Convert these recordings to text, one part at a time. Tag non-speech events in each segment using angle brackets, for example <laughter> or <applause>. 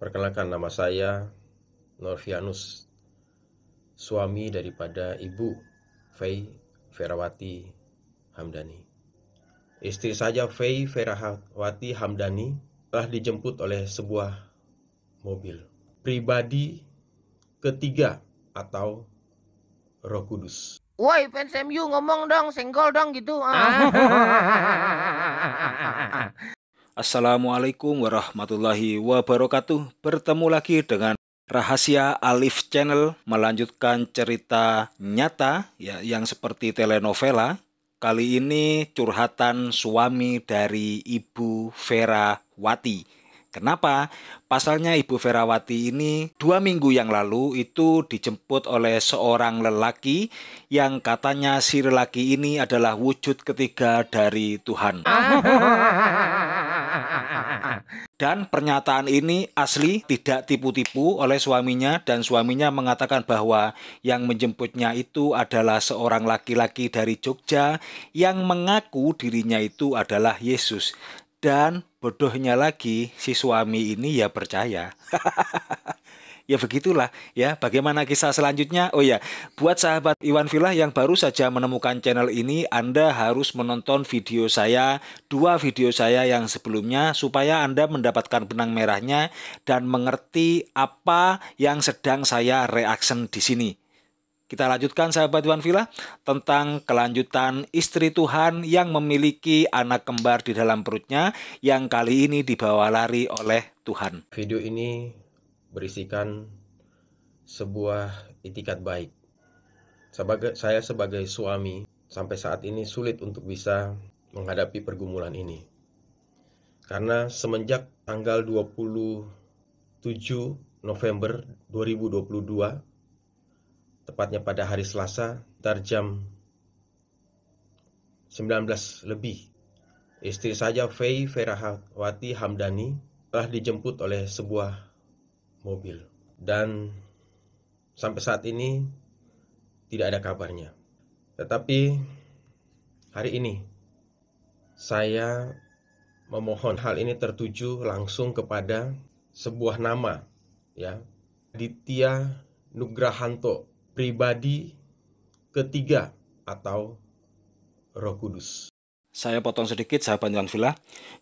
Perkenalkan nama saya Norvianus, suami daripada Ibu Fei Ferawati Hamdani. Istri saya Fei Ferawati Hamdani telah dijemput oleh sebuah mobil pribadi ketiga atau Roh Kudus. Woi, fans MU ngomong dong, senggol dong gitu. Ah. <laughs> Assalamualaikum warahmatullahi wabarakatuh. Bertemu lagi dengan Rahasia Alif Channel melanjutkan cerita nyata ya yang seperti telenovela. Kali ini curhatan suami dari Ibu Vera Wati. Kenapa? Pasalnya Ibu Vera Wati ini dua minggu yang lalu itu dijemput oleh seorang lelaki yang katanya si lelaki ini adalah wujud ketiga dari Tuhan. <laughs> Dan pernyataan ini asli tidak tipu-tipu oleh suaminya dan suaminya mengatakan bahwa yang menjemputnya itu adalah seorang laki-laki dari Jogja yang mengaku dirinya itu adalah Yesus. Dan bodohnya lagi si suami ini ya percaya. <laughs> Ya begitulah ya. Bagaimana kisah selanjutnya? Oh ya, buat sahabat Iwan Villa yang baru saja menemukan channel ini, Anda harus menonton video saya, dua video saya yang sebelumnya supaya Anda mendapatkan benang merahnya dan mengerti apa yang sedang saya reaction di sini. Kita lanjutkan sahabat Iwan Villa tentang kelanjutan istri Tuhan yang memiliki anak kembar di dalam perutnya yang kali ini dibawa lari oleh Tuhan. Video ini berisikan sebuah itikat baik. Sebagai, saya sebagai suami sampai saat ini sulit untuk bisa menghadapi pergumulan ini. Karena semenjak tanggal 27 November 2022, tepatnya pada hari Selasa, sekitar jam 19 lebih, istri saja Fei Ferahawati Hamdani telah dijemput oleh sebuah mobil dan sampai saat ini tidak ada kabarnya. Tetapi hari ini saya memohon hal ini tertuju langsung kepada sebuah nama ya Ditya Nugrahanto pribadi ketiga atau Roh Kudus. Saya potong sedikit sahabat Yanvila.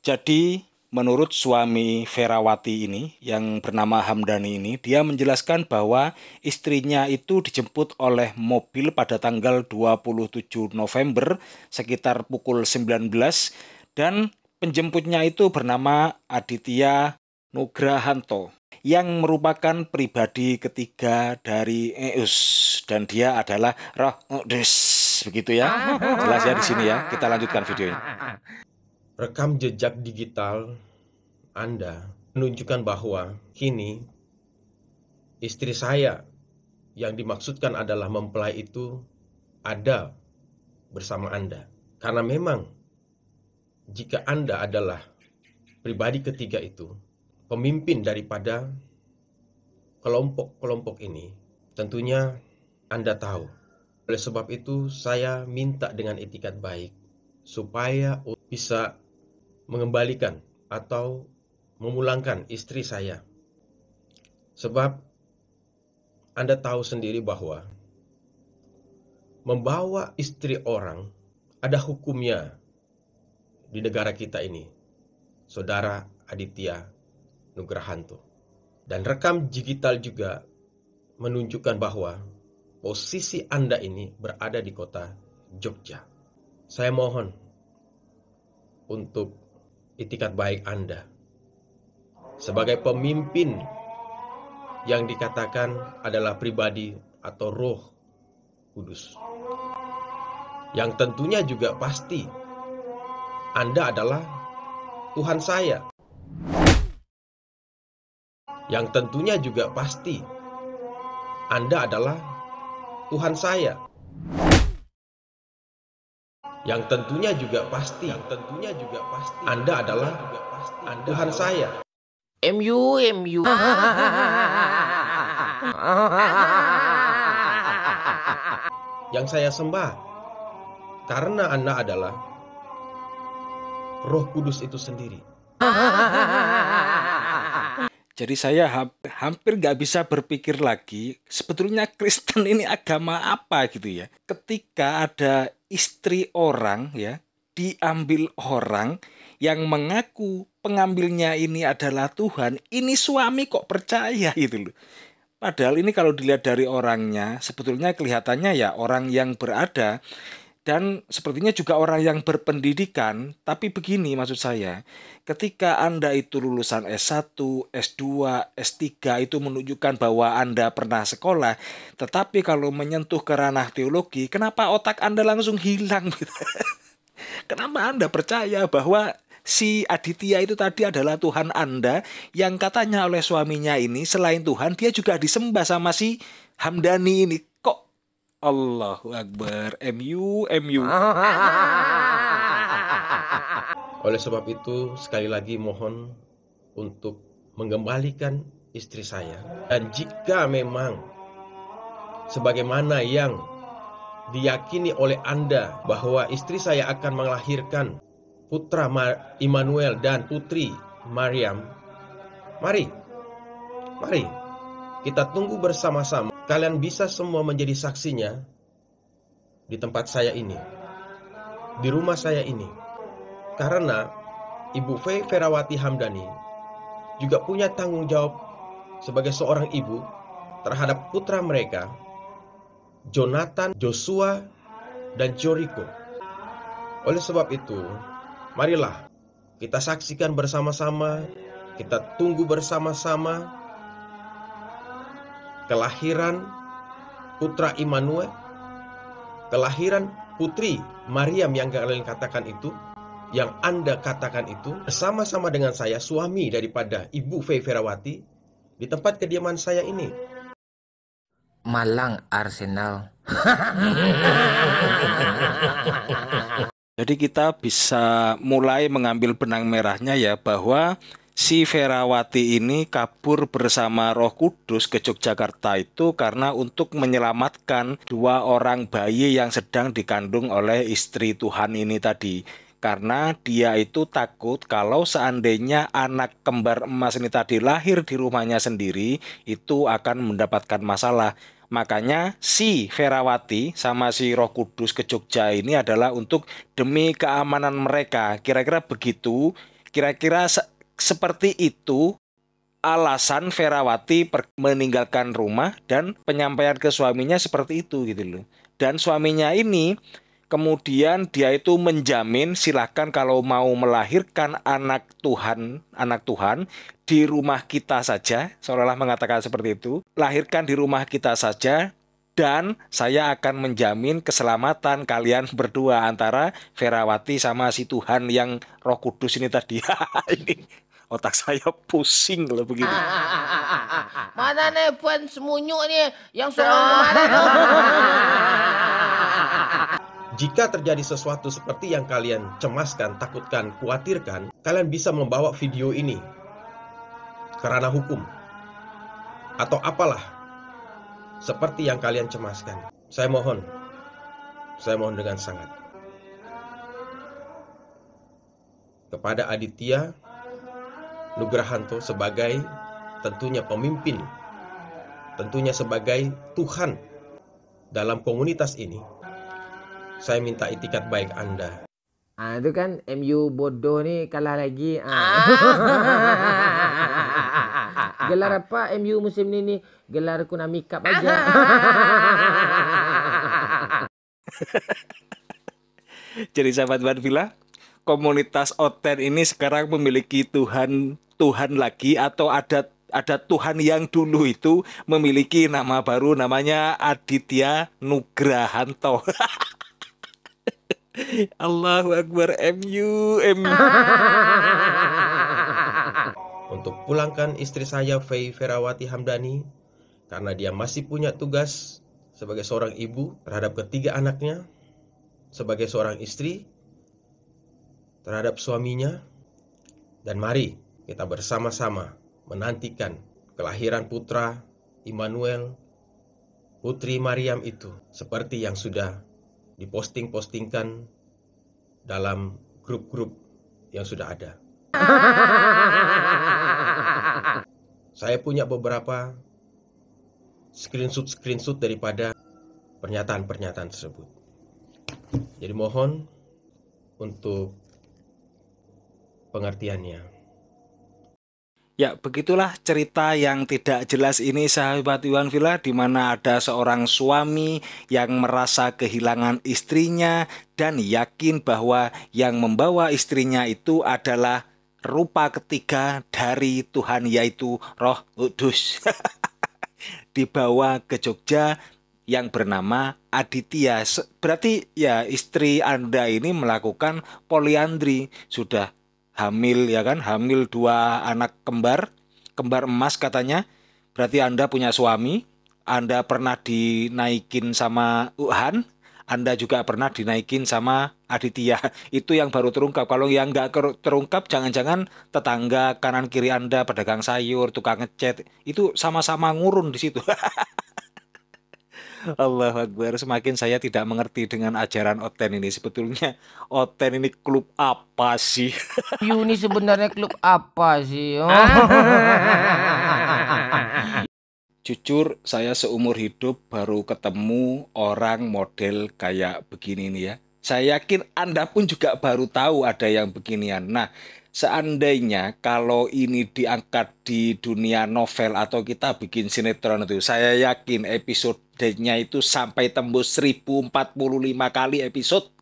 Jadi Menurut suami Ferawati ini yang bernama Hamdani ini, dia menjelaskan bahwa istrinya itu dijemput oleh mobil pada tanggal 27 November sekitar pukul 19 dan penjemputnya itu bernama Aditya Nugrahanto yang merupakan pribadi ketiga dari Eus dan dia adalah Roh begitu ya. Ah. Jelas ya di sini ya. Kita lanjutkan videonya rekam jejak digital Anda menunjukkan bahwa kini istri saya yang dimaksudkan adalah mempelai itu ada bersama Anda. Karena memang jika Anda adalah pribadi ketiga itu, pemimpin daripada kelompok-kelompok ini, tentunya Anda tahu. Oleh sebab itu, saya minta dengan etikat baik supaya bisa mengembalikan atau memulangkan istri saya. Sebab Anda tahu sendiri bahwa membawa istri orang ada hukumnya di negara kita ini. Saudara Aditya Nugrahanto. Dan rekam digital juga menunjukkan bahwa posisi Anda ini berada di kota Jogja. Saya mohon untuk itikat baik Anda sebagai pemimpin yang dikatakan adalah pribadi atau roh kudus. Yang tentunya juga pasti Anda adalah Tuhan saya. Yang tentunya juga pasti Anda adalah Tuhan saya yang tentunya juga pasti yang tentunya juga pasti Anda adalah juga pasti. Anda Tuhan saya MU MU yang saya sembah karena Anda adalah Roh Kudus itu sendiri jadi saya hampir nggak bisa berpikir lagi sebetulnya Kristen ini agama apa gitu ya. Ketika ada istri orang ya diambil orang yang mengaku pengambilnya ini adalah Tuhan, ini suami kok percaya gitu loh. Padahal ini kalau dilihat dari orangnya sebetulnya kelihatannya ya orang yang berada dan sepertinya juga orang yang berpendidikan, tapi begini maksud saya, ketika Anda itu lulusan S1, S2, S3 itu menunjukkan bahwa Anda pernah sekolah, tetapi kalau menyentuh ke ranah teologi, kenapa otak Anda langsung hilang <laughs> kenapa Anda percaya bahwa si Aditya itu tadi adalah Tuhan Anda yang katanya oleh suaminya ini selain Tuhan dia juga disembah sama si Hamdani ini Allahu Akbar MU MU <laughs> Oleh sebab itu sekali lagi mohon untuk mengembalikan istri saya dan jika memang sebagaimana yang diyakini oleh Anda bahwa istri saya akan melahirkan putra Immanuel dan putri Maryam mari mari kita tunggu bersama-sama Kalian bisa semua menjadi saksinya di tempat saya ini, di rumah saya ini. Karena Ibu Fei Ferawati Hamdani juga punya tanggung jawab sebagai seorang ibu terhadap putra mereka, Jonathan, Joshua, dan Joriko. Oleh sebab itu, marilah kita saksikan bersama-sama, kita tunggu bersama-sama kelahiran putra Immanuel, kelahiran putri Maryam yang kalian katakan itu, yang Anda katakan itu, sama-sama dengan saya, suami daripada Ibu Fei Ferawati, di tempat kediaman saya ini. Malang Arsenal. <laughs> Jadi kita bisa mulai mengambil benang merahnya ya bahwa si Ferawati ini kabur bersama Roh Kudus ke Yogyakarta itu karena untuk menyelamatkan dua orang bayi yang sedang dikandung oleh istri Tuhan ini tadi karena dia itu takut kalau seandainya anak kembar emas ini tadi lahir di rumahnya sendiri itu akan mendapatkan masalah. Makanya si Ferawati sama si Roh Kudus ke Jogja ini adalah untuk demi keamanan mereka. Kira-kira begitu. Kira-kira seperti itu alasan Ferawati meninggalkan rumah dan penyampaian ke suaminya seperti itu gitu loh. Dan suaminya ini kemudian dia itu menjamin silahkan kalau mau melahirkan anak Tuhan, anak Tuhan di rumah kita saja, seolah-olah mengatakan seperti itu, lahirkan di rumah kita saja dan saya akan menjamin keselamatan kalian berdua antara Ferawati sama si Tuhan yang Roh Kudus ini tadi. <laughs> ini otak saya pusing loh begini. Ah, ah, ah, ah, ah. Mana nih Puan Semunyu nih yang selalu kemarin? Jika terjadi sesuatu seperti yang kalian cemaskan, takutkan, khawatirkan, kalian bisa membawa video ini karena hukum atau apalah seperti yang kalian cemaskan. Saya mohon, saya mohon dengan sangat kepada Aditya Nugrahanto sebagai tentunya pemimpin, tentunya sebagai Tuhan dalam komunitas ini. Saya minta itikat baik Anda. Ah itu kan MU bodoh ni kalah lagi. Ah. ah. <laughs> gelar apa MU musim ni ni? Gelar kuna cup aja. <laughs> Jadi sahabat Banvila, komunitas Oten ini sekarang memiliki Tuhan Tuhan lagi atau ada ada Tuhan yang dulu itu memiliki nama baru namanya Aditya Nugrahanto. <laughs> Allahu Akbar MU MU. <laughs> Untuk pulangkan istri saya Fei Ferawati Hamdani karena dia masih punya tugas sebagai seorang ibu terhadap ketiga anaknya, sebagai seorang istri terhadap suaminya dan mari kita bersama-sama menantikan kelahiran putra Immanuel, putri Maryam itu, seperti yang sudah diposting-postingkan dalam grup-grup yang sudah ada. <laughs> Saya punya beberapa screenshot-screenshot daripada pernyataan-pernyataan tersebut. Jadi mohon untuk pengertiannya. Ya, begitulah cerita yang tidak jelas ini sahabat Iwan Villa di mana ada seorang suami yang merasa kehilangan istrinya dan yakin bahwa yang membawa istrinya itu adalah rupa ketiga dari Tuhan yaitu Roh Kudus. <laughs> Dibawa ke Jogja yang bernama Aditya. Berarti ya istri Anda ini melakukan poliandri, sudah hamil ya kan, hamil dua anak kembar, kembar emas katanya. Berarti Anda punya suami, Anda pernah dinaikin sama Uhan, Anda juga pernah dinaikin sama Aditya. <laughs> Itu yang baru terungkap. Kalau yang nggak terungkap, jangan-jangan tetangga kanan kiri Anda, pedagang sayur, tukang ngecat, itu sama-sama ngurun di situ. <laughs> Allah Akbar. Semakin saya tidak mengerti dengan ajaran Oten ini. Sebetulnya Oten ini klub apa sih? <laughs> Yuni sebenarnya klub apa sih? Oh. Ah. Jujur, saya seumur hidup baru ketemu orang model kayak begini nih ya. Saya yakin Anda pun juga baru tahu ada yang beginian. Nah, seandainya kalau ini diangkat di dunia novel atau kita bikin sinetron itu, saya yakin episodenya itu sampai tembus 1045 kali episode.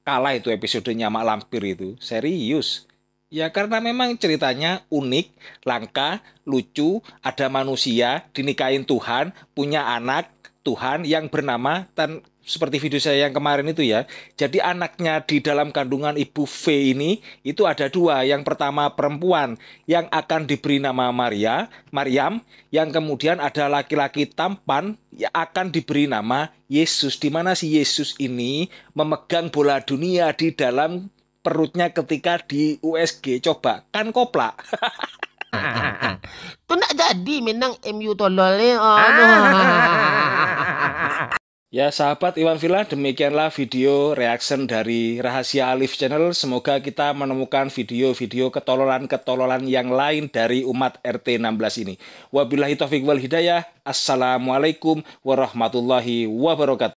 Kalah itu episodenya Mak Lampir itu. Serius. Ya karena memang ceritanya unik, langka, lucu, ada manusia, dinikahin Tuhan, punya anak, Tuhan yang bernama dan seperti video saya yang kemarin itu ya. Jadi anaknya di dalam kandungan ibu V ini itu ada dua. Yang pertama perempuan yang akan diberi nama Maria, Maryam. Yang kemudian ada laki-laki tampan yang akan diberi nama Yesus. Di mana si Yesus ini memegang bola dunia di dalam perutnya ketika di USG. Coba kan kopla. Itu <laughs> jadi menang MU tololnya, <laughs> Aduh. Ya sahabat Iwan Villa, demikianlah video reaction dari Rahasia Alif Channel. Semoga kita menemukan video-video ketololan-ketololan yang lain dari umat RT16 ini. Wabillahi taufiq wal hidayah. Assalamualaikum warahmatullahi wabarakatuh.